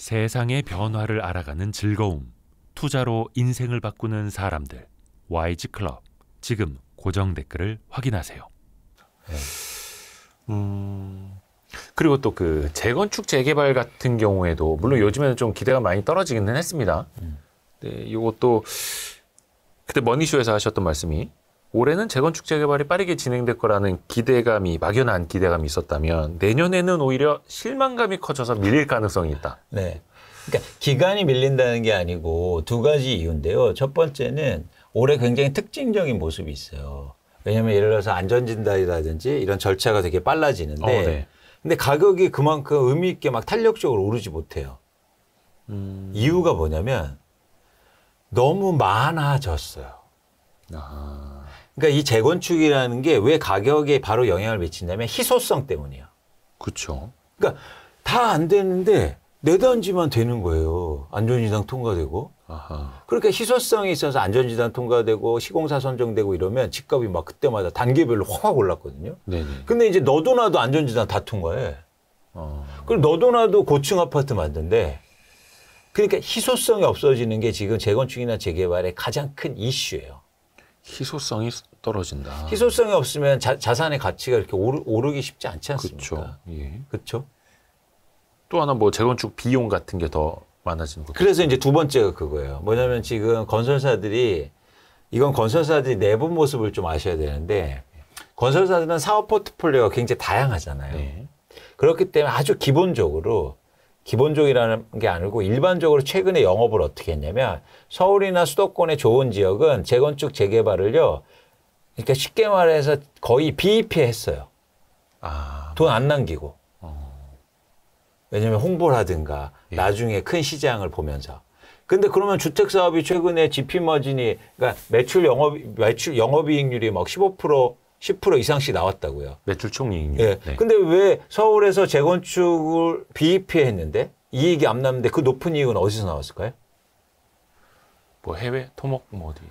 세상의 변화를 알아가는 즐거움, 투자로 인생을 바꾸는 사람들, YG 클럽 지금 고정 댓글을 확인하세요. 음, 그리고 또 그 재건축 재개발 같은 경우에도 물론 요즘에는 좀 기대가 많이 떨어지기는 했습니다. 음. 네, 이것도 그때 머니쇼에서 하셨던 말씀이 올해는 재건축 재개발이 빠르게 진행될 거라는 기대감이 막연한 기대감이 있었다면 내년에는 오히려 실망감이 커져서 밀릴 가능성이 있다. 네. 그러니까 기간이 밀린다는 게 아니고 두 가지 이유인데요. 첫 번째는 올해 굉장히 특징적인 모습이 있어요. 왜냐하면 예를 들어서 안전진단이라든지 이런 절차가 되게 빨라지는데 어, 네. 근데 가격이 그만큼 의미 있게 막 탄력적으로 오르지 못해요. 음... 이유가 뭐냐면 너무 많아졌어요. 아... 그러니까 이 재건축이라는 게 왜 가격에 바로 영향을 미친다면 희소성 때문이에요. 그렇죠. 그러니까 다 안 되는데 내단지만 되는 거예요. 안전지상 통과되고. 아하. 그러니까 희소성에 있어서 안전지상 통과되고 시공사 선정되고 이러면 집값이 막 그때마다 단계별로 확 올랐거든요. 네네. 근데 이제 너도 나도 안전지상다 통과해. 어. 그리고 너도 나도 고층 아파트 만든데 그러니까 희소성이 없어지는 게 지금 재건축이나 재개발의 가장 큰 이슈예요. 희소성이 떨어진다. 희소성이 없으면 자, 산의 가치가 이렇게 오르, 기 쉽지 않지 않습니까? 그렇죠. 예. 그렇죠. 또 하나 뭐 재건축 비용 같은 게 더 많아지는 거. 그래서 이제 두 번째가 그거예요. 뭐냐면 지금 건설사들이 이건 건설사들이 내부 모습을 좀 아셔야 되는데 건설사들은 사업 포트폴리오가 굉장히 다양하잖아요. 네. 그렇기 때문에 아주 기본적으로 기본적이라는 게 아니고 일반적으로 최근에 영업을 어떻게 했냐면 서울이나 수도권의 좋은 지역은 재건축 재개발을요. 그러니까 쉽게 말해서 거의 비 e 해 했어요. 아, 돈 안 남기고. 어. 왜냐면 홍보라든가 예. 나중에 큰 시장을 보면서. 근데 그러면 주택 사업이 최근에 GP 머진이 그러니까 매출 영업 매출 영업 이익률이 막15% 10% 이상씩 나왔다고요. 매출 총이익률. 예. 네. 근데 왜 서울에서 재건축을 비피했는데 e 이익이 안 나는데 그 높은 이익은 어디서 나왔을까요? 뭐 해외 토목 뭐 어디?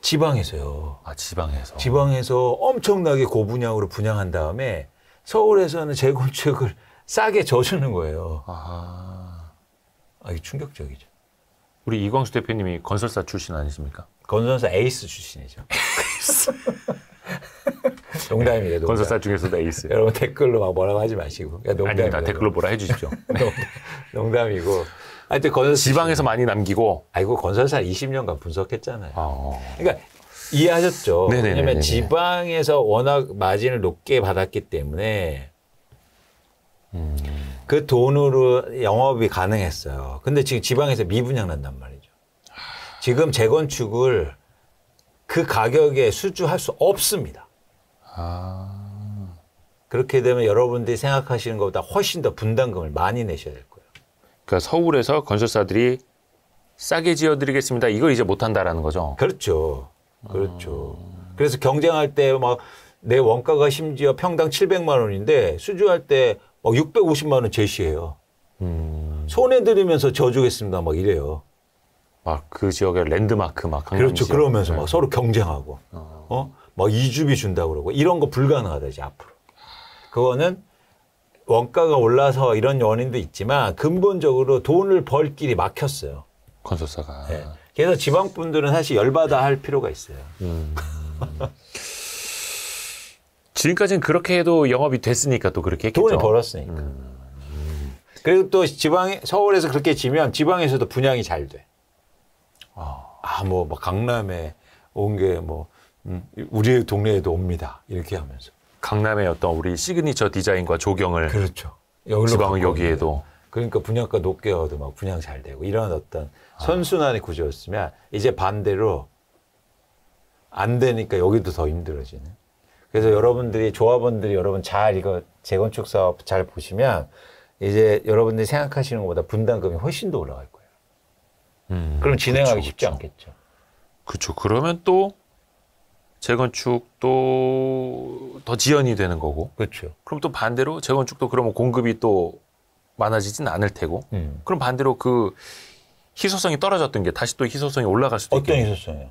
지방에서요. 아 지방에서. 지방에서 엄청나게 고분양으로 분양한 다음에 서울에서는 재건축을 싸게 져주는 거예요. 아, 아 이게 충격적이죠. 우리 이광수 대표님이 건설사 출신 아니십니까? 건설사 에이스 출신이죠. 에이스. 농담이에요. 농담. 건설사 중에서도 에이스. 여러분 댓글로 막 뭐라고 하지 마시고. 아닙니다. 댓글로 뭐라 해주십시오. 농담이고. 하여튼 건설 지방에서 많이 남기고. 아이고 건설사 20년간 분석했잖아요. 아. 그러니까 이해하셨죠. 네네네네네. 왜냐하면 지방에서 워낙 마진을 높게 받았기 때문에 음. 그 돈으로 영업이 가능했어요. 근데 지금 지방에서 미분양 난단 말이죠. 지금 재건축을 그 가격에 수주할 수 없습니다. 아. 그렇게 되면 여러분들이 생각하시는 것보다 훨씬 더 분담금을 많이 내셔야 될 거예요. 그러니까 서울에서 건설사들이 싸게 지어드리겠습니다. 이걸 이제 못한다라는 거죠. 그렇죠. 그렇죠. 음... 그래서 경쟁할 때 막 내 원가가 심지어 평당 700만 원인데 수주할 때 막 650만 원 제시해요. 음... 손해 들이면서 져주겠습니다. 막 이래요. 막 그 지역의 랜드마크 막 그렇죠. 지역. 그러면서 네. 막 서로 경쟁하고. 어? 어? 뭐 이주비 준다 그러고 이런 거 불가능하다 이제 앞으로. 그거는 원가가 올라서 이런 원인도 있지만 근본적으로 돈을 벌 길이 막혔어요. 건설사가. 네. 그래서 지방 분들은 사실 열받아 할 필요가 있어요. 음. 지금까지는 그렇게 해도 영업이 됐으니까 또 그렇게 했겠죠. 돈을 벌었으니까. 음. 그리고 또 지방에 서울에서 그렇게 지면 지방에서도 분양이 잘 돼. 아, 아 뭐, 뭐 강남에 온게뭐 음, 우리 동네에도 옵니다. 이렇게 하면서. 강남의 어떤 우리 시그니처 디자인과 조경을 그렇죠. 지방은 여기에도 그러니까 분양가 높게 얻어 막 분양 잘 되고 이런 어떤 아. 선순환의 구조였으면 이제 반대로 안 되니까 여기도 더 힘들어지는. 그래서 여러분들이 조합원들이 여러분 잘 이거 재건축 사업 잘 보시면 이제 여러분들이 생각하시는 것보다 분담금이 훨씬 더 올라갈 거예요. 음, 그럼 진행하기 그쵸, 그렇죠, 쉽지 그쵸. 그렇죠. 않겠죠. 그렇죠. 그러면 또 재건축도 더 지연이 되는 거고. 그렇죠. 그럼 또 반대로 재건축도 그러면 공급이 또 많아지진 않을 테고. 음. 그럼 반대로 그 희소성이 떨어졌던 게 다시 또 희소성이 올라갈 수도 있고. 어떤 희소성이요?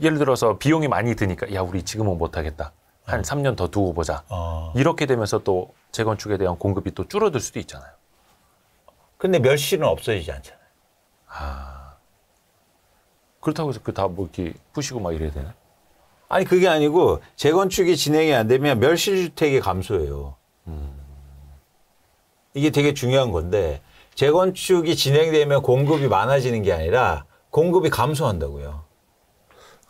예를 들어서 비용이 많이 드니까 야 우리 지금은 못하겠다. 한 음. 3년 더 두고 보자. 아. 이렇게 되면서 또 재건축에 대한 공급이 또 줄어들 수도 있잖아요. 근데 멸시는 없어지지 않잖아요. 아. 그렇다고 해서 그 다 뭐 이렇게 푸시고 막 이래야 되나? 아니 그게 아니고 재건축이 진행이 안 되면 멸실주택이 감소해요. 음. 이게 되게 중요한 건데 재건축이 진행되면 공급이 많아지는 게 아니라 공급이 감소한다고요.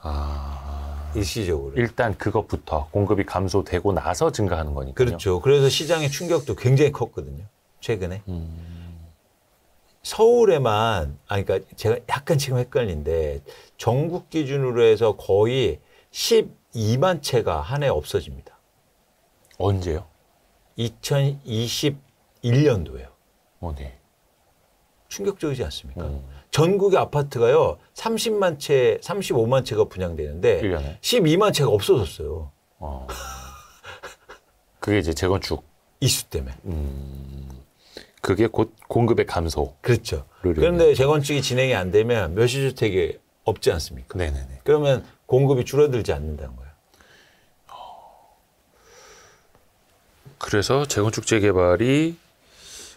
아. 일시적으로. 일단 그것부터 공급이 감소되고 나서 증가하는 거니까요. 그렇죠. 그래서 시장의 충격도 굉장히 컸거든요. 최근에. 음. 서울에만, 아니, 그러니까 제가 약간 지금 헷갈린데, 전국 기준으로 해서 거의 12만 채가 한 해 없어집니다. 언제요? 2021년도에요. 어, 네. 충격적이지 않습니까? 음. 전국의 아파트가요, 30만 채, 35만 채가 분양되는데, 1년에? 12만 채가 없어졌어요. 어. 그게 이제 재건축. 이슈 때문에. 음. 그게 곧 공급의 감소. 그렇죠. 그런데 재건축이 진행이 안 되면 몇 시 주택이 없지 않습니까? 네네네. 그러면 공급이 줄어들지 않는다는 거예요. 그래서 재건축 재개발이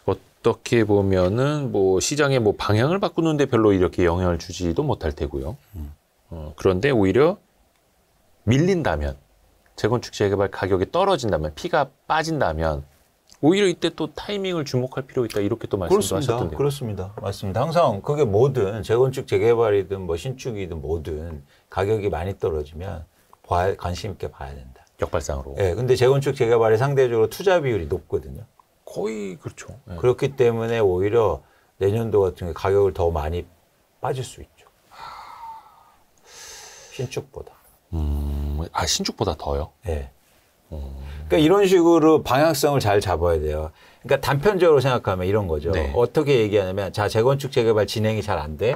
어떻게 보면은 뭐 시장의 뭐 방향을 바꾸는데 별로 이렇게 영향을 주지도 못할 테고요. 어, 그런데 오히려 밀린다면 재건축 재개발 가격이 떨어진다면 피가 빠진다면 오히려 이때 또 타이밍을 주목할 필요 있다 이렇게 또말씀 하셨던데요. 그렇습니다. 맞습니다. 항상 그게 뭐든 재건축 재개발이든 뭐 신축이든 뭐든 가격이 많이 떨어지면 봐야, 관심 있게 봐야 된다. 역발상으로. 예. 네, 근데 재건축 재개발이 상대적으로 투자 비율이 높거든요. 거의 그렇죠. 네. 그렇기 때문에 오히려 내년도 같은 게 가격을 더 많이 빠질 수 있죠. 아. 신축보다. 음, 아 신축보다 더요? 네. 그러니까 이런 식으로 방향성을 잘 잡아야 돼요. 그러니까 단편적으로 생각하면 이런 거죠. 네. 어떻게 얘기하냐면 자 재건축 재개발 진행이 잘 안 돼.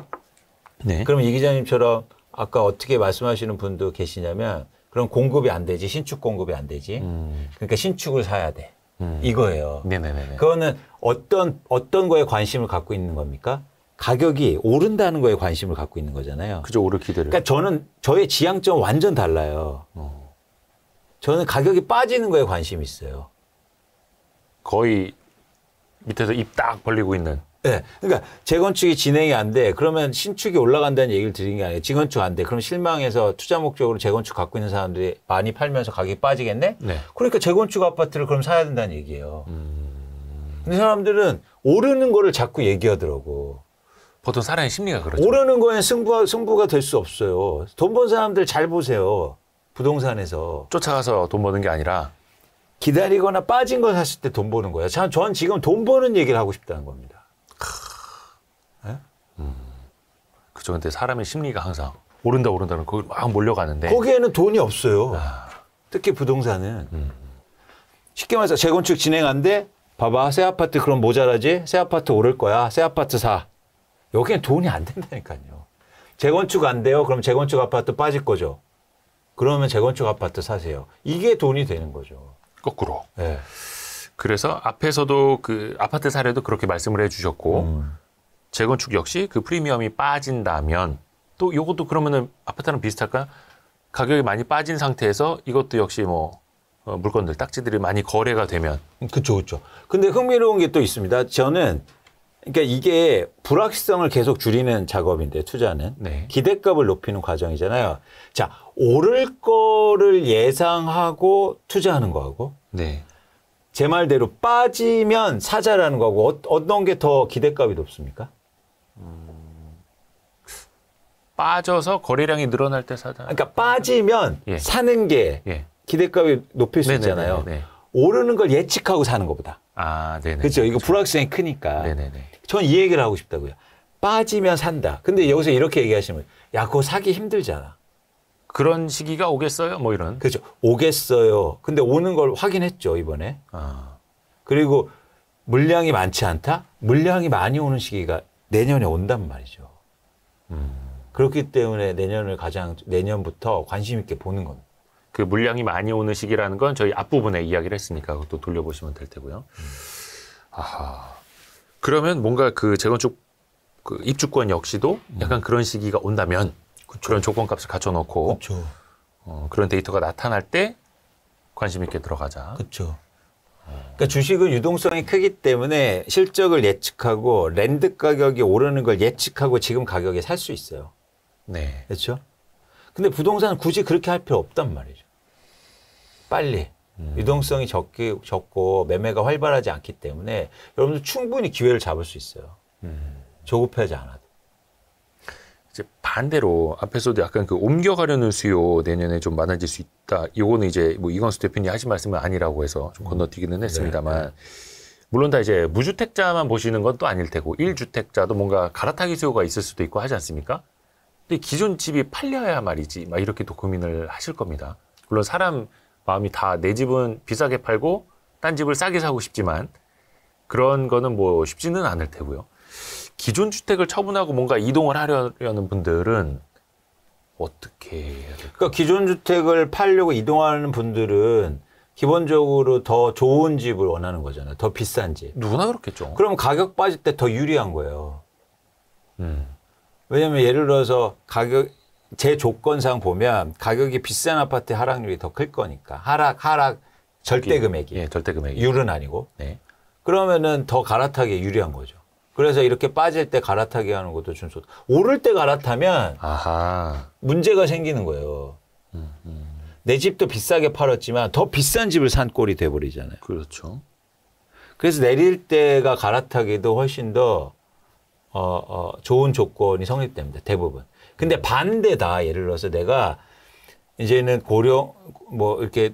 네. 그럼 이 기자님처럼 아까 어떻게 말씀하시는 분도 계시냐면 그럼 공급이 안 되지 신축 공급이 안 되지. 음. 그러니까 신축을 사야 돼. 음. 이거예요. 네네네. 그거는 어떤 어떤 거에 관심을 갖고 있는 겁니까? 가격이 오른다는 거에 관심을 갖고 있는 거잖아요. 그죠 오를 기대를. 그러니까 저는 저의 지향점 완전 달라요. 어. 저는 가격이 빠지는 거에 관심이 있어요. 거의 밑에서 입 딱 벌리고 있는. 네. 그러니까 재건축이 진행이 안 돼. 그러면 신축이 올라간다는 얘기를 드린 게 아니에요. 재건축 안 돼. 그럼 실망해서 투자 목적으로 재건축 갖고 있는 사람들이 많이 팔면서 가격이 빠지겠네? 네. 그러니까 재건축 아파트를 그럼 사야 된다는 얘기예요. 음... 근데 사람들은 오르는 거를 자꾸 얘기하더라고. 보통 사람의 심리가 그렇죠. 오르는 거에 승부, 승부가 될 수 없어요. 돈 번 사람들 잘 보세요. 부동산에서 쫓아가서 돈 버는 게 아니라 기다리거나 빠진 걸 샀을 때 돈 버는 거예요 참, 전 지금 돈 버는 얘기를 하고 싶다는 겁니다. 크... 음. 그죠. 근데 사람의 심리가 항상 오른다 오른다는 거기 막 몰려가는데 거기에는 돈이 없어요. 아... 특히 부동산은 음. 쉽게 말해서 재건축 진행한데 봐봐 새 아파트 그럼 모자라지 새 아파트 오를 거야 새 아파트 사 여기엔 돈이 안 된다니까요. 재건축 안 돼요. 그럼 재건축 아파트 빠질 거죠. 그러면 재건축 아파트 사세요. 이게 돈이 되는 거죠. 거꾸로. 네. 그래서 앞에서도 그 아파트 사례도 그렇게 말씀을 해주셨고 음. 재건축 역시 그 프리미엄이 빠진다면 또 요것도 그러면은 아파트랑 비슷할까? 가격이 많이 빠진 상태에서 이것도 역시 뭐 어, 물건들 딱지들이 많이 거래가 되면 그쵸그쵸 근데 흥미로운 게 또 있습니다. 저는 그러니까 이게 불확실성을 계속 줄이는 작업인데 투자는 네. 기대값을 높이는 과정이잖아요. 자 오를 거를 예상하고 투자하는 거하고 네. 제 말대로 빠지면 사자라는 거고 어, 어떤 게 더 기대값이 높습니까? 음, 빠져서 거래량이 늘어날 때사자 그러니까 빠지면 예. 사는 게 예. 기대값이 높일 수 네네네네. 있잖아요. 네네. 오르는 걸 예측하고 사는 것보다. 아, 네네. 그렇죠. 이거 그렇죠. 불확실성이 크니까. 네네네. 전이 얘기를 하고 싶다고요. 빠지면 산다. 근데 여기서 이렇게 얘기하시면 야 그거 사기 힘들잖아. 그런 시기가 오겠어요? 뭐 이런. 그렇죠. 오겠어요. 근데 오는 걸 확인했죠 이번에. 아. 그리고 물량이 많지 않다. 물량이 많이 오는 시기가 내년에 온단 말이죠. 음. 그렇기 때문에 내년을 가장 내년부터 관심 있게 보는 겁니다. 그 물량이 많이 오는 시기라는 건 저희 앞부분에 이야기를 했으니까 그것도 돌려보시면 될 테고요. 음. 아하. 그러면 뭔가 그 재건축 그 입주권 역시도 음. 약간 그런 시기가 온다면 그쵸. 그런 조건값을 갖춰놓고 어, 그런 데이터가 나타날 때 관심 있게 들어가자. 그렇죠. 그러니까 주식은 유동성이 크기 때문에 실적을 예측하고 랜드 가격이 오르는 걸 예측하고 지금 가격에 살 수 있어요. 네. 그렇죠? 근데 부동산은 굳이 그렇게 할 필요 없단 말이죠. 빨리. 음. 유동성이 적게, 적고 매매가 활발하지 않기 때문에 여러분들 충분히 기회를 잡을 수 있어요. 음. 조급해하지 않아도. 이제 반대로 앞에서도 약간 그 옮겨가려는 수요 내년에 좀 많아질 수 있다. 이거는 이제 뭐 이광수 대표님 하신 말씀은 아니라고 해서 좀 음. 건너뛰기는 네, 했습니다만 네, 물론 다 이제 무주택자만 보시는 건 또 아닐 테고 일주택자도 뭔가 갈아타기 수요가 있을 수도 있고 하지 않습니까? 근데 기존 집이 팔려야 말이지 막 이렇게 또 고민을 하실 겁니다. 물론 사람 마음이 다 내 집은 비싸게 팔고 딴 집을 싸게 사고 싶지만 그런 거는 뭐 쉽지는 않을 테고요. 기존 주택을 처분하고 뭔가 이동을 하려는 분들은 어떻게 해야 될까요? 그러니까 기존 주택을 팔려고 이동하는 분들은 기본적으로 더 좋은 집을 원하는 거잖아요. 더 비싼 집. 누구나 그렇겠죠. 그럼 가격 빠질 때 더 유리한 거예요. 음. 왜냐면 예를 들어서 가격 제 조건상 보면 가격이 비싼 아파트 하락률이 더 클 거니까 하락 하락 절대 금액이 예, 절대 금액이 율은 아니고 네. 그러면은 더갈아타기 유리한 거죠. 그래서 이렇게 빠질 때 갈아타기 하는 것도 좀 좋다. 오를 때 갈아타면 아하. 문제가 생기는 거예요. 음, 음. 내 집도 비싸게 팔았지만 더 비싼 집을 산 꼴이 돼버리잖아요. 그렇죠. 그래서 내릴 때가 갈아타기도 훨씬 더 어, 어, 좋은 조건이 성립됩니다. 대부분. 근데 반대다. 예를 들어서 내가 이제는 고령 뭐 이렇게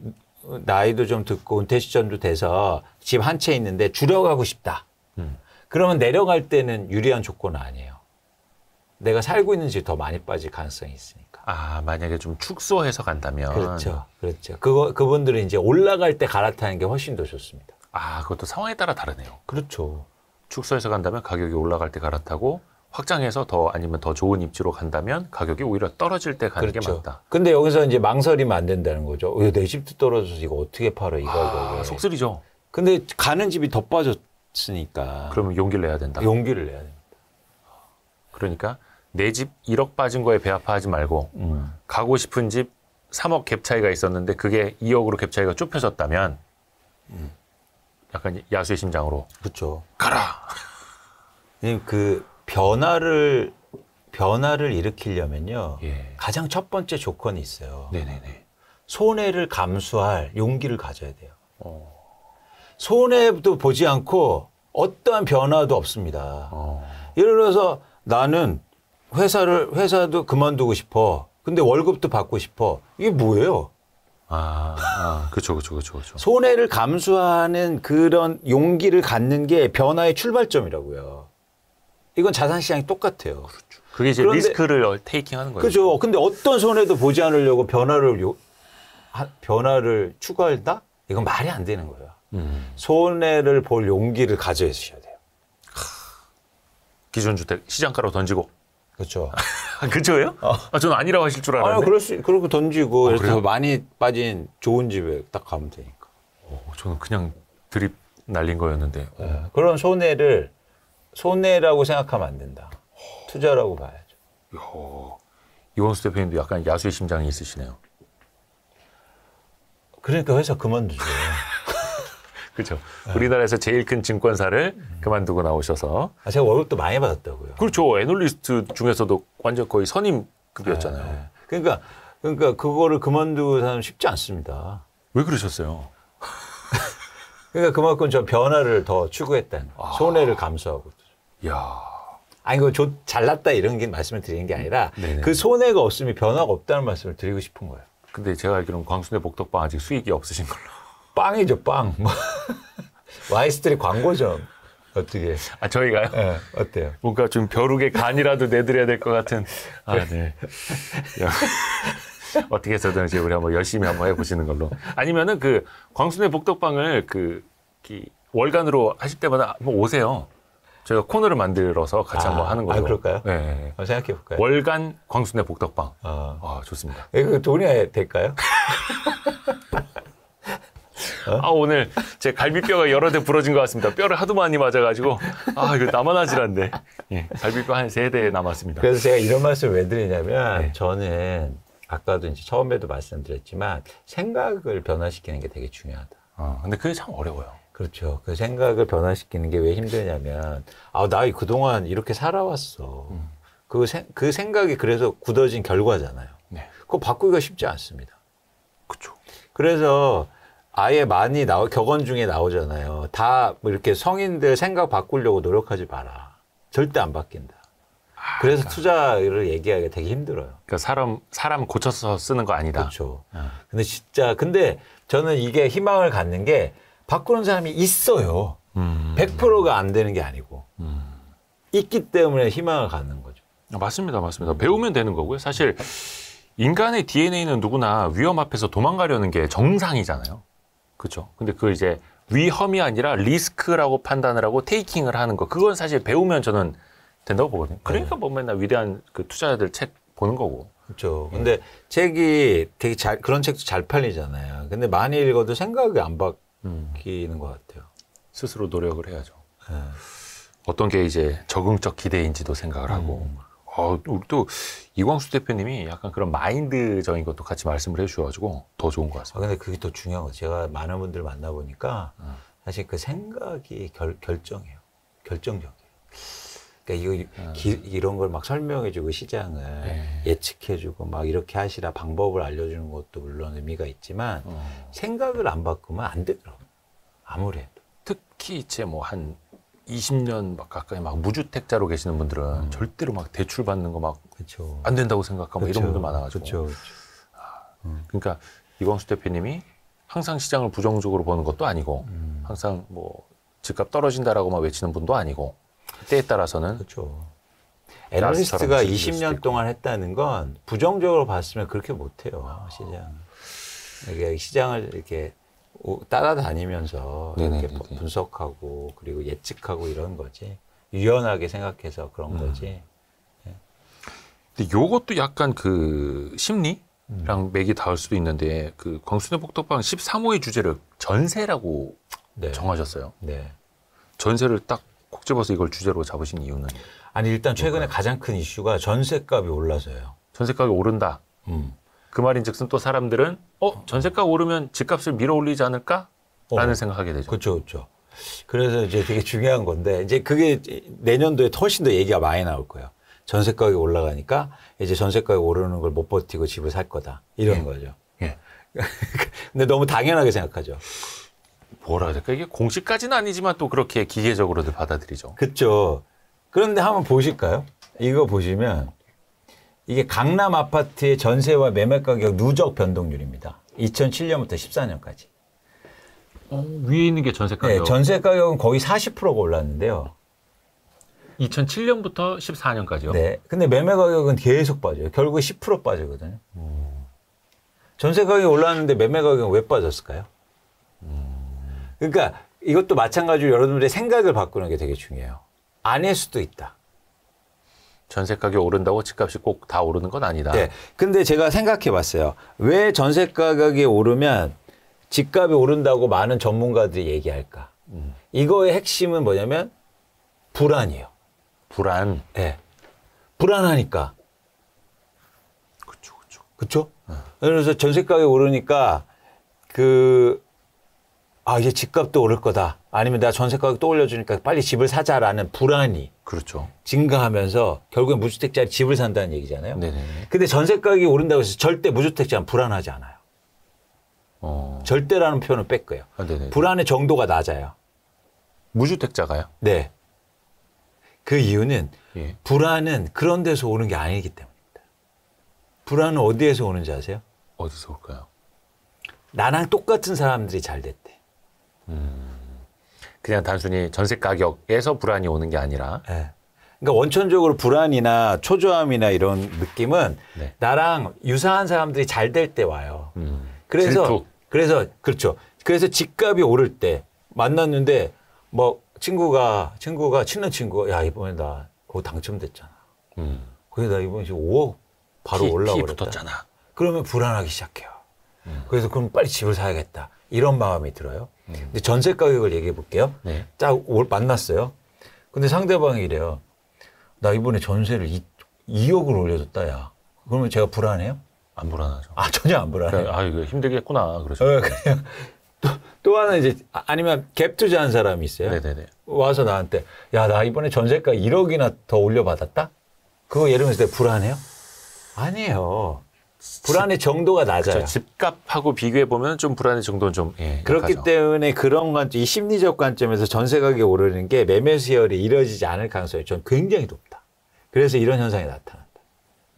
나이도 좀 듣고 은퇴 시점도 돼서 집 한 채 있는데 줄여가고 싶다. 음. 그러면 내려갈 때는 유리한 조건 아니에요. 내가 살고 있는 집 더 많이 빠질 가능성이 있으니까. 아 만약에 좀 축소해서 간다면. 그렇죠, 그렇죠. 그거 그분들은 이제 올라갈 때 갈아타는 게 훨씬 더 좋습니다. 아 그것도 상황에 따라 다르네요. 그렇죠. 축소해서 간다면 가격이 올라갈 때 갈아타고 확장해서 더 아니면 더 좋은 입지로 간다면 가격이 오히려 떨어질 때 가는 그렇죠. 게 맞다. 근데 여기서 이제 망설이면 안 된다는 거죠. 어, 내 집도 떨어져서 이거 어떻게 팔아 이거 아, 이거. 속쓰리죠. 근데 가는 집이 더 빠졌으니까. 그러면 용기를 내야 된다. 용기를 내야 됩니다. 그러니까 내 집 1억 빠진 거에 배합하지 말고 음. 가고 싶은 집 3억 갭 차이가 있었는데 그게 2억으로 갭 차이가 좁혀졌다면 음. 약간 야수의 심장으로 그렇죠. 가라. 그 변화를 변화를 일으키려면요 예. 가장 첫 번째 조건이 있어요. 네네네. 손해를 감수할 용기를 가져야 돼요. 어. 손해도 보지 않고 어떠한 변화도 없습니다. 어. 예를 들어서 나는 회사를 회사도 그만두고 싶어. 근데 월급도 받고 싶어. 이게 뭐예요? 아, 그렇죠, 그렇죠, 그렇죠. 손해를 감수하는 그런 용기를 갖는 게 변화의 출발점이라고요. 이건 자산시장이 똑같아요. 그렇죠. 그게 이제 그런데, 리스크를 어, 테이킹하는 거예요. 그렇죠. 근데 어떤 손해도 보지 않으려고 변화를 요, 변화를 추구한다? 이건 말이 안 되는 거예요. 음. 손해를 볼 용기를 가져주셔야 돼요. 기존 주택 시장가로 던지고. 그렇죠. 그렇죠요 어. 아, 저는 아니라고 하실 줄 아, 알았는데. 아, 그럴 수, 그렇게 던지고 아, 그래서 많이 빠진 좋은 집에 딱 가면 되니까. 오, 어, 저는 그냥 드립 날린 거였는데. 네. 그런 손해를 손해라고 생각하면 안 된다. 투자라고 봐야죠. 이야, 이원수 대표님도 약간 야수의 심장이 있으시네요. 그러니까 회사 그만두죠. 그렇죠. 우리나라에서 제일 큰 증권사를 그만두고 나오셔서. 아, 제가 월급도 많이 받았다고요. 그렇죠. 애널리스트 중에서도 완전 거의 선임급이었잖아요. 네, 네. 그러니까 그러니까 그거를 그만두고 사는 쉽지 않습니다. 왜 그러셨어요? 그러니까 그만큼 좀 변화를 더 추구했다는 아. 손해를 감수하고 야. 아니 이거 조, 잘났다 이런 게 말씀을 드리는 게 아니라 네네. 그 손해가 없으면 변화가 없다는 말씀을 드리고 싶은 거예요. 근데 제가 알기로는 광순대 복덕빵 아직 수익이 없으신 걸로. 빵이죠 빵. 와이스트리 광고점. 어떻게? 아 저희가요? 네, 어때요? 뭔가 좀 벼룩의 간이라도 내드려야 될 것 같은. 아 네. 네. 어떻게 해서든 이제 우리 한번 열심히 한번 해보시는 걸로. 아니면은 그 광순의 복덕방을 그 월간으로 하실 때마다 한번 오세요. 저희가 코너를 만들어서 같이 아, 한번 하는 걸로. 아, 그럴까요? 네. 어, 생각해 볼까요? 월간 광순의 복덕방. 아, 아 좋습니다. 이거 돈이 될까요? 아 오늘 제 갈비뼈가 여러 대 부러진 것 같습니다. 뼈를 하도 많이 맞아가지고 아 이거 나만 하질한데 예, 갈비뼈 한 세 대 남았습니다. 그래서 제가 이런 말씀을 왜 드리냐면 네. 저는 아까도 이제 처음에도 말씀드렸지만 생각을 변화시키는 게 되게 중요하다. 어, 근데 그게 참 어려워요. 그렇죠. 그 생각을 변화시키는 게 왜 힘드냐면, 아, 나 그동안 이렇게 살아왔어. 음. 그, 생, 그 생각이 그래서 굳어진 결과잖아요. 네. 그거 바꾸기가 쉽지 않습니다. 그죠 그래서 아예 많이 나오, 격언 중에 나오잖아요. 다 이렇게 성인들 생각 바꾸려고 노력하지 마라. 절대 안 바뀐다. 아, 그래서 그러니까. 투자를 얘기하기가 되게 힘들어요. 그러니까 사람, 사람 고쳐서 쓰는 거 아니다. 그렇죠. 아. 근데 진짜, 근데 저는 이게 희망을 갖는 게 바꾸는 사람이 있어요. 음. 100%가 안 되는 게 아니고 음. 있기 때문에 희망을 갖는 거죠. 아, 맞습니다, 맞습니다. 배우면 되는 거고요. 사실 인간의 DNA는 누구나 위험 앞에서 도망가려는 게 정상이잖아요. 그렇죠. 근데 그 이제 위험이 아니라 리스크라고 판단을 하고 테이킹을 하는 거. 그건 사실 배우면 저는 된다고 보거든요. 그러니까 네. 뭐 맨날 위대한 그 투자자들 책 보는 거고. 그렇죠. 근데 책이 되게 잘 그런 책도 잘 팔리잖아요. 근데 많이 읽어도 생각이 안 바뀌. 음. 끼는 음. 것 같아요. 스스로 노력을 해야죠. 네. 어떤 게 이제 적응적 기대인지도 생각을 하고. 음. 어, 우리 또 이광수 대표님이 약간 그런 마인드적인 것도 같이 말씀을 해주셔가지고 더 좋은 것 같습니다. 아, 근데 그게 더 중요한 거 제가 많은 분들 만나보니까 음. 사실 그 생각이 결, 결정해요. 결정적이에요. 그러니까 이거 아. 기, 이런 걸 막 설명해주고 시장을 네. 예측해주고 막 이렇게 하시라 방법을 알려주는 것도 물론 의미가 있지만 어. 생각을 안 바꾸면 안 되더라고 아무래도 특히 이제 뭐 한 20년 막 가까이 막 무주택자로 계시는 분들은 음. 절대로 막 대출 받는 거 막 안 된다고 생각하고 이런 분들 많아가지고 그쵸. 그쵸. 아, 음. 그러니까 이광수 대표님이 항상 시장을 부정적으로 보는 것도 아니고 음. 항상 뭐 집값 떨어진다라고만 외치는 분도 아니고 그 때에 따라서는 그렇죠. 애널리스트가 20년 동안 했다는 건 부정적으로 봤으면 그렇게 못해요 아. 시장. 이게 시장을 이렇게 따라다니면서 네네, 이렇게 분석하고 그리고 예측하고 이런 거지 유연하게 생각해서 그런 음. 거지. 음. 근데 요것도 약간 그 심리? 랑 음. 맥이 닿을 수도 있는데 그 광수네 복덕방 13호의 주제를 전세라고 네. 정하셨어요. 네. 전세를 딱콕 집어서 이걸 주제로 잡으신 이유는? 아니 일단 최근에 뭘까요? 가장 큰 이슈가 전셋값이 올라서요. 전셋값이 오른다. 음. 그 말인즉슨 또 사람들은 어 전셋값 오르면 집값을 밀어올리지 않을까라는 어. 생각하게 되죠. 그렇죠, 그렇죠. 그래서 이제 되게 중요한 건데 이제 그게 내년도에 훨씬 더 얘기가 많이 나올 거예요. 전세 가격이 올라가니까 이제 전세 가격 오르는 걸 못 버티고 집을 살 거다 이런 예. 거죠. 예. 근데 너무 당연하게 생각하죠. 뭐라 해야 될까? 이게 공식까지는 아니지만 또 그렇게 기계적으로도 받아들이죠. 그렇죠. 그런데 한번 보실까요? 이거 보시면 이게 강남 아파트의 전세와 매매 가격 누적 변동률입니다. 2007년부터 14년까지. 어, 위에 있는 게 전세 가격. 네, 전세 가격은 거의 40%가 올랐는데요. 2007년부터 14년까지요. 네. 근데 매매 가격은 계속 빠져요. 결국 10% 빠지거든요. 음. 전세 가격이 올랐는데 매매 가격은 왜 빠졌을까요? 음. 그러니까 이것도 마찬가지로 여러분들의 생각을 바꾸는 게 되게 중요해요. 안 할 수도 있다. 전세 가격 오른다고 집값이 꼭 다 오르는 건 아니다. 네. 근데 제가 생각해 봤어요. 왜 전세 가격이 오르면 집값이 오른다고 많은 전문가들이 얘기할까? 음. 이거의 핵심은 뭐냐면 불안이에요. 불안. 예. 네. 불안하니까. 그렇죠. 그렇죠. 그렇죠? 그래서 전세 가격이 오르니까 그아 이게 집값도 오를 거다 아니면 내가 전세 가격 또 올려주니까 빨리 집을 사자라는 불안이 그렇죠. 증가하면서 결국에 무주택자 집을 산다는 얘기잖아요. 네네. 근데 전세 가격이 오른다고 해서 절대 무주택자는 불안하지 않아요. 어... 절대라는 표현을 뺄거요 아, 불안의 정도가 낮아요. 무주택자가요? 네. 그 이유는 예. 불안은 그런 데서 오는 게 아니기 때문입니다. 불안은 어디에서 오는지 아세요? 어디서 올까요? 나랑 똑같은 사람들이 잘 됐대. 그냥 단순히 전세 가격에서 불안이 오는 게 아니라. 네. 그러니까 원천적으로 불안이나 초조함이나 이런 느낌은 네. 나랑 유사한 사람들이 잘 될 때 와요. 음. 그래서 질투. 그래서 그렇죠. 그래서 집값이 오를 때 만났는데 뭐 친구가 친구가 친한 친구가 야 이번에 나 그거 당첨됐잖아. 음. 그게 나 이번에 지 5억 바로 올라오고다 붙었잖아. 그러면 불안하기 시작해요. 음. 그래서 그럼 빨리 집을 사야겠다. 이런 마음이 들어요. 음. 근데 전세 가격을 얘기해 볼게요. 네. 딱 만났어요. 근데 상대방이 이래요. 나 이번에 전세를 2, 2억을 올려줬다, 야. 그러면 제가 불안해요? 안 불안하죠. 아, 전혀 안 불안해요. 그러 아, 이거 힘들겠구나. 그러죠. 어, 또, 또 하나 이제, 아, 아니면 갭 투자한 사람이 있어요. 네네네. 와서 나한테, 야, 나 이번에 전세가 1억이나 더 올려받았다? 그거 예를 들면서 내가 불안해요? 아니에요. 불안의 정도가 낮아요. 그렇 집값하고 비교해 보면 좀 불안의 정도는 좀 예, 그렇기 약하죠. 때문에 그런 관점, 이 심리적 관점에서 전세 가격이 오르는 게 매매 수혈이 이뤄지지 않을 가능성이 전 굉장히 높다. 그래서 이런 현상이 나타난다.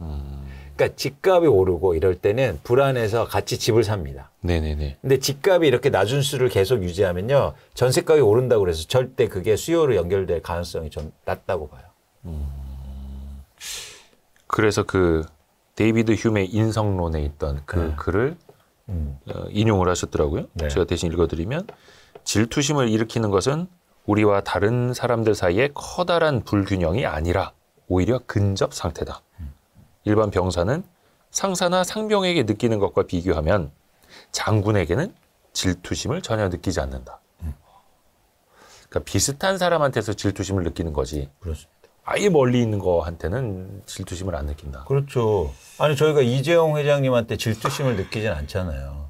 음. 그러니까 집값이 오르고 이럴 때는 불안해서 같이 집을 삽니다. 네네네. 근데 집값이 이렇게 낮은 수를 계속 유지하면요 전세 가격이 오른다고 그래서 절대 그게 수요로 연결될 가능성이 좀 낮다고 봐요. 음. 그래서 그 데이비드 휴메 인성론에 있던 그 네. 글을 음. 어, 인용을 하셨더라고요. 네. 제가 대신 읽어드리면 질투심을 일으키는 것은 우리와 다른 사람들 사이에 커다란 불균형이 아니라 오히려 근접 상태다. 음. 일반 병사는 상사나 상병에게 느끼는 것과 비교하면 장군에게는 질투심을 전혀 느끼지 않는다. 음. 그러니까 비슷한 사람한테서 질투심을 느끼는 거지. 그렇습니다. 아예 멀리 있는 거한테는 질투심을 안 느낀다. 그렇죠. 아니 저희가 이재용 회장님한테 질투심을 느끼진 않잖아요.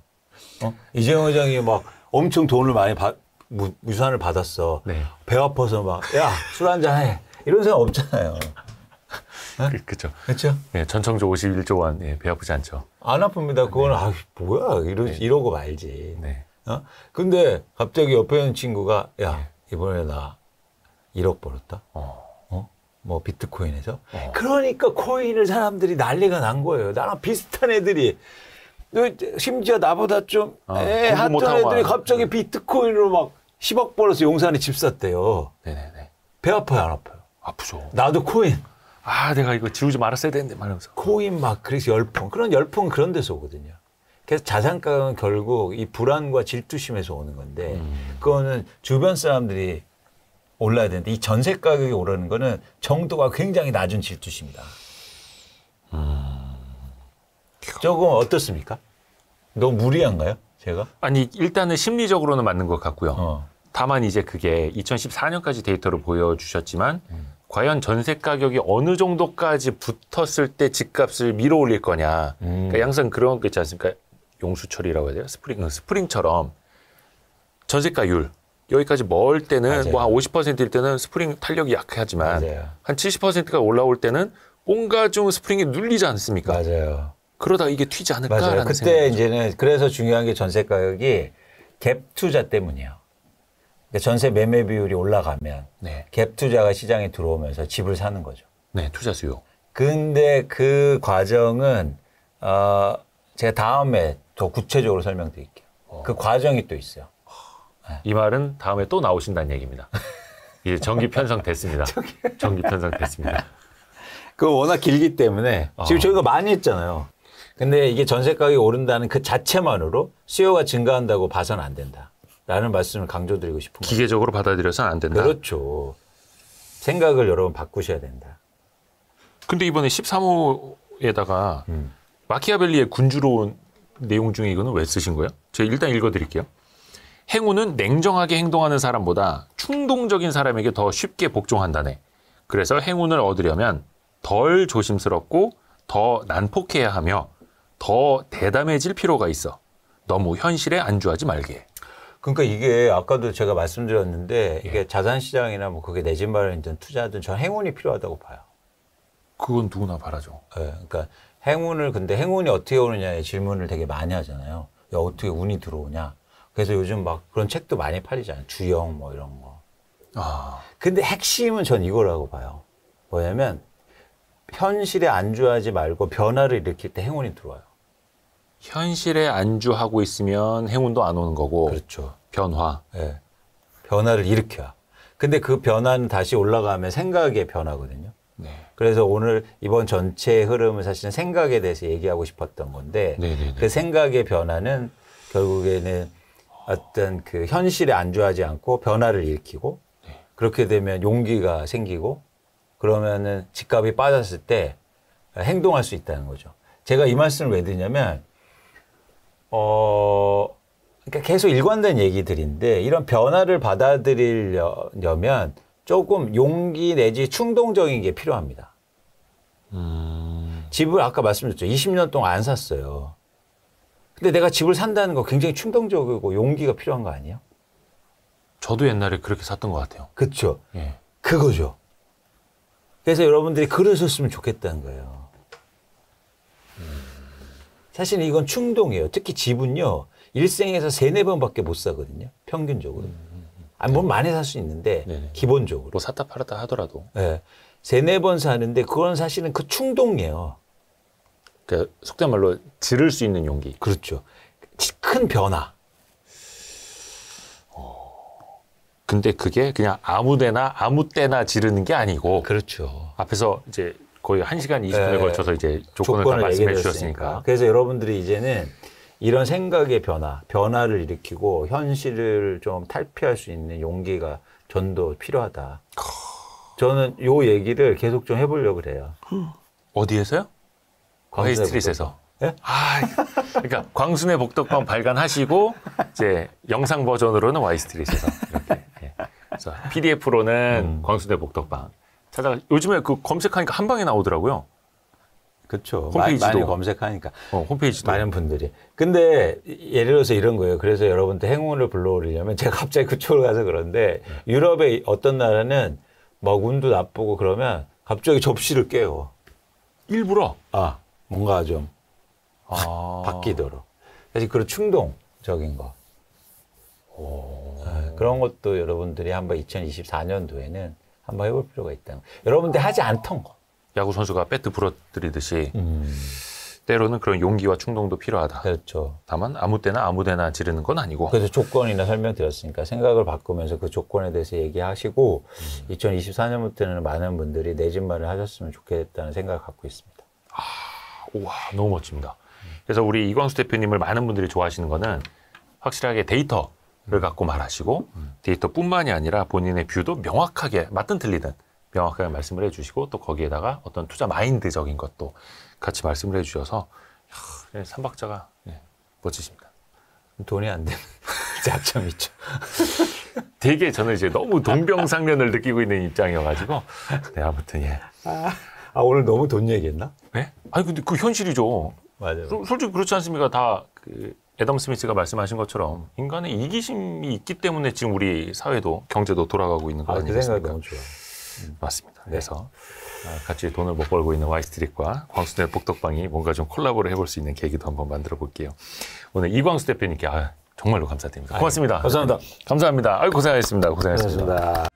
어? 이재용 회장이 막 엄청 돈을 많이 받 무, 유산을 받았어. 네. 배 아파서 막야술 한잔 해 이런 생각 없잖아요. 그렇죠. 그렇죠. 네, 전청조 51조 원, 예, 배 아프지 않죠. 안 아픕니다. 그건 네. 아 뭐야 이러 네. 이러고 말지. 네. 어? 근데 갑자기 옆에 있는 친구가 야 네. 이번에 나 1억 벌었다. 어. 뭐 비트코인에서 어. 그러니까 코인을 사람들이 난리가 난 거예요. 나랑 비슷한 애들이 심지어 나보다 좀 어, 에, 예, 하 애들이 갑자기 비트코인으로 막 10억 벌어서 용산에 집 샀대요. 네네네. 배 아파요, 안 아파요? 아프죠. 나도 코인. 아, 내가 이거 지우지 말았어야 되는데 말하면서. 코인 막 그래서 열풍. 그런 열풍 그런 데서 오거든요. 그래서 자산가격 결국 이 불안과 질투심에서 오는 건데 음. 그거는 주변 사람들이 올라야 되는데 이 전세 가격이 오르는 거는 정도가 굉장히 낮은 질투십니다. 음... 아. 조금 어떻습니까? 너무 무리한가요? 제가? 아니 일단은 심리적으로는 맞는 것 같고요. 어. 다만 이제 그게 2014년까지 데이터를 보여주셨지만 음. 과연 전세 가격이 어느 정도까지 붙었을 때 집값을 밀어올릴 거냐. 그러니까 음. 그러니까 항상 그런 게 있지 않습니까? 용수철이라고 해야 돼요. 스프링, 스프링처럼 전세가율 여기까지 멀 때는 뭐 한 50%일 때는 스프링 탄력이 약하지만 맞아요. 한 70%가 올라올 때는 뭔가 좀 스프링이 눌리지 않습니까? 맞아요. 그러다 이게 튀지 않을까 맞아요. 그때 이제는 그래서 중요한 게 전세 가격이 갭 투자 때문이에요. 그러니까 전세 매매 비율이 올라가면 네. 갭 투자가 시장에 들어오면서 집을 사는 거죠. 네, 투자 수요. 근데 그 과정은 어, 제가 다음에 더 구체적으로 설명드릴게요. 어. 그 과정이 또 있어요. 이 말은 다음에 또 나오신다는 얘기입니다. 이제 정기 편성 됐습니다. 정기 편성 됐습니다. 그 워낙 길기 때문에 어. 지금 어. 저희가 많이 했잖아요. 근데 이게 전세 가격이 오른다는 그 자체만으로 수요가 증가한다고 봐서는 안 된다. 라는 말씀을 강조드리고 싶은 거예요. 기계적으로 받아들여서는 안 된다. 그렇죠. 생각을 여러분 바꾸셔야 된다. 근데 이번에 13호에다가 음. 마키아벨리의 군주로운 내용 중에 이거는 왜 쓰신 거예요? 제가 일단 읽어드릴게요. 행운은 냉정하게 행동하는 사람보다 충동적인 사람에게 더 쉽게 복종한다네. 그래서 행운을 얻으려면 덜 조심스럽고 더 난폭해야 하며 더 대담해질 필요가 있어. 너무 현실에 안주하지 말게. 그러니까 이게 아까도 제가 말씀드렸는데 이게 예. 자산 시장이나 뭐 그게 내집 마련이든 투자든 전 행운이 필요하다고 봐요. 그건 누구나 바라죠. 네, 그러니까 행운을 근데 행운이 어떻게 오느냐의 질문을 되게 많이 하잖아요. 야, 어떻게 운이 들어오냐? 그래서 요즘 막 그런 책도 많이 팔리잖아요. 주영 뭐 이런 거. 아. 근데 핵심은 전 이거라고 봐요. 뭐냐면 현실에 안주하지 말고 변화를 일으킬 때 행운이 들어와요. 현실에 안주하고 있으면 행운도 안 오는 거고. 그렇죠. 변화. 예. 네. 변화를 일으켜. 근데 그 변화는 다시 올라가면 생각의 변화거든요. 네. 그래서 오늘 이번 전체 흐름은 사실은 생각에 대해서 얘기하고 싶었던 건데 네네네. 네, 네. 그 생각의 변화는 결국에는 어떤 그 현실에 안주하지 않고 변화를 일으키고 네. 그렇게 되면 용기가 생기고 그러면은 집값이 빠졌을 때 행동할 수 있다는 거죠. 제가 이 말씀을 왜 드냐면 어 그러니까 계속 일관된 얘기들인데 이런 변화를 받아들이려면 조금 용기 내지 충동적인 게 필요합니다. 음... 집을 아까 말씀드렸죠. 20년 동안 안 샀어요. 근데 내가 집을 산다는 거 굉장히 충동적이고 용기가 필요한 거 아니에요? 저도 옛날에 그렇게 샀던 것 같아요. 그렇죠. 예. 그거죠. 그래서 여러분들이 그러셨으면 좋겠다는 거예요. 사실 이건 충동이에요. 특히 집은요. 일생에서 세네 번밖에 못 사거든요. 평균적으로. 음... 음, 음, 음. 아, 뭐 네. 많이 살 수 있는데 네네. 네. 기본적으로. 뭐 샀다 팔았다 하더라도. 네. 세네 번 사는데 그건 사실은 그 충동이에요. 그러니까 속된 말로 지를 수 있는 용기. 그렇죠. 큰 변화. 어... 근데 그게 그냥 아무데나 아무 때나 지르는 게 아니고 그렇죠. 앞에서 이제 거의 한시간 20분에 네. 예. 걸쳐서 이제 조건을, 조건을 다 말씀해 주셨으니까. 그래서 여러분들이 이제는 이런 생각의 변화, 변화를 일으키고 현실을 좀 탈피할 수 있는 용기가 전도 필요하다. 저는 요 얘기를 계속 좀 해보려고 그래요. 어디에서요? 광희 스트릿에서. 예? 아, 그러니까 광수네 복덕방 발간하시고 이제 영상 버전으로는 와이 스트릿에서 이렇게. 예. 그래서 PDF로는 음. 광수네 복덕방 찾아. 요즘에 그 검색하니까 한 방에 나오더라고요. 그렇죠. 홈페이지도 많이 검색하니까. 어, 홈페이지도 많은 분들이. 근데 예를 들어서 이런 거예요. 그래서 여러분들 행운을 불러오려면 제가 갑자기 그쪽으로 가서 그런데 네. 유럽의 어떤 나라는 막 운도 나쁘고 그러면 갑자기 접시를 깨요. 일부러. 아. 뭔가 좀 아. 바뀌도록. 사실 그런 충동적인 거. 네, 그런 것도 여러분들이 한번 2024년도에는 한번 해볼 필요가 있다. 여러분들 하지 않던 거. 야구 선수가 배트 부러뜨리듯이 음. 때로는 그런 용기와 충동도 필요하다. 그렇죠. 다만 아무 때나 아무 데나 지르는 건 아니고. 그래서 조건이나 설명드렸으니까 생각을 바꾸면서 그 조건에 대해서 얘기하시고 음. 2024년부터는 많은 분들이 내집 마련하셨으면 좋겠다는 생각을 갖고 있습니다. 아. 우와 너무 멋집니다. 그래서 우리 이광수 대표님을 많은 분들이 좋아하시는 거는 확실하게 데이터를 갖고 말하시고 데이터뿐만이 아니라 본인의 뷰도 명확하게 맞든 틀리든 명확하게 말씀을 해주시고 또 거기에다가 어떤 투자 마인드적인 것도 같이 말씀을 해주셔서 삼박자가 예, 멋지십니다. 돈이 안 되는 장점 있죠. 되게 저는 이제 너무 동병상련을 느끼고 있는 입장이어가지고 네 아무튼 예. 아. 아 오늘 너무 돈 얘기했나? 네? 아니 근데 그 현실이죠. 맞아요. 소, 솔직히 그렇지 않습니까? 다그 애덤 스미스가 말씀하신 것처럼 인간의 이기심이 있기 때문에 지금 우리 사회도 경제도 돌아가고 있는 거 아, 아니겠습니까? 그 너무 좋아. 음, 맞습니다. 네. 그래서 아, 같이 돈을 못 벌고 있는 와이스트릭과 광수대 복덕방이 뭔가 좀 콜라보를 해볼 수 있는 계기도 한번 만들어 볼게요. 오늘 이광수 대표님께 아, 정말로 감사드립니다. 고맙습니다. 아유, 감사합니다. 감사합니다. 아유, 고생하셨습니다. 고생하셨습니다. 고생하셨습니다.